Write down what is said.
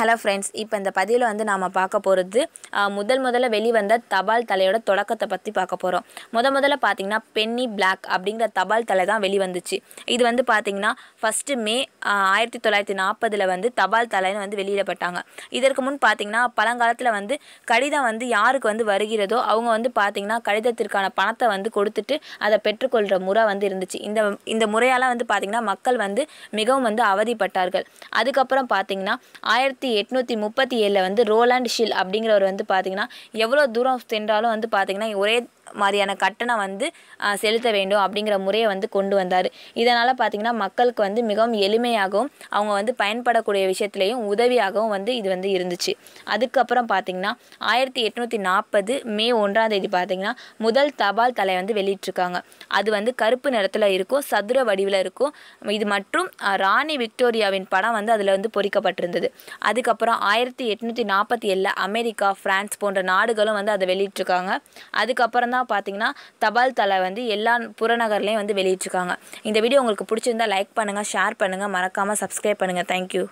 hello friends இப்போ இந்த பதிவில் வந்து நாம் பார்க்க போகிறது முதல் முதல்ல வெளிவந்த தபால் தலையோட தொடக்கத்தை பற்றி பார்க்க போகிறோம் முத முதல்ல பார்த்திங்கன்னா பென்னி பிளாக் அப்படிங்கிற தபால் தலை தான் வெளிவந்துச்சு இது வந்து பார்த்திங்கன்னா ஃபஸ்ட்டு மே ஆயிரத்தி தொள்ளாயிரத்தி நாற்பதில் வந்து தபால் தலைன்னு வந்து வெளியிடப்பட்டாங்க இதற்கு முன் பார்த்திங்கன்னா பழங்காலத்தில் வந்து கடிதம் வந்து யாருக்கு வந்து வருகிறதோ அவங்க வந்து பார்த்திங்கன்னா கடிதத்திற்கான பணத்தை வந்து கொடுத்துட்டு அதை பெற்றுக்கொள்கிற முறை வந்து இருந்துச்சு இந்த இந்த முறையால் வந்து பார்த்திங்கன்னா மக்கள் வந்து மிகவும் வந்து அவதிப்பட்டார்கள் அதுக்கப்புறம் பார்த்திங்கன்னா ஆயிரத்தி எட்நூற்றி முப்பத்தி ஏழில் வந்து ரோலாண்ட் ஷில் அப்படிங்கிறவர் வந்து பார்த்தீங்கன்னா எவ்வளோ தூரம் சென்றாலும் வந்து பார்த்தீங்கன்னா ஒரே மாதிரியான கட்டணம் வந்து செலுத்த வேண்டும் அப்படிங்கிற முறையை வந்து கொண்டு வந்தார் இதனால் பார்த்திங்கன்னா மக்களுக்கு வந்து மிகவும் எளிமையாகவும் அவங்க வந்து பயன்படக்கூடிய விஷயத்துலேயும் உதவியாகவும் வந்து இது வந்து இருந்துச்சு அதுக்கப்புறம் பார்த்திங்கன்னா ஆயிரத்தி எட்நூற்றி நாற்பது மே ஒன்றாம் தேதி பார்த்திங்கன்னா முதல் தபால் தலை வந்து வெளியிட்ருக்காங்க அது வந்து கருப்பு நிறத்தில் இருக்கும் சதுர வடிவில் இருக்கும் இது மற்றும் ராணி விக்டோரியாவின் படம் வந்து அதில் வந்து பொறிக்கப்பட்டிருந்தது அதுக்கப்புறம் ஆயிரத்தி எட்நூற்றி நாற்பத்தி ஏழில் அமெரிக்கா ஃப்ரான்ஸ் போன்ற நாடுகளும் வந்து அதை வெளியிட்ருக்காங்க அதுக்கப்புறம் தான் தான் பார்த்தீங்கன்னா தபால் தலை வந்து எல்லா புறநகர்லேயும் வந்து வெளியிட்டிருக்காங்க இந்த வீடியோ உங்களுக்கு பிடிச்சிருந்தா லைக் பண்ணுங்கள் ஷேர் பண்ணுங்கள் மறக்காமல் சப்ஸ்கிரைப் பண்ணுங்கள் தேங்க்யூ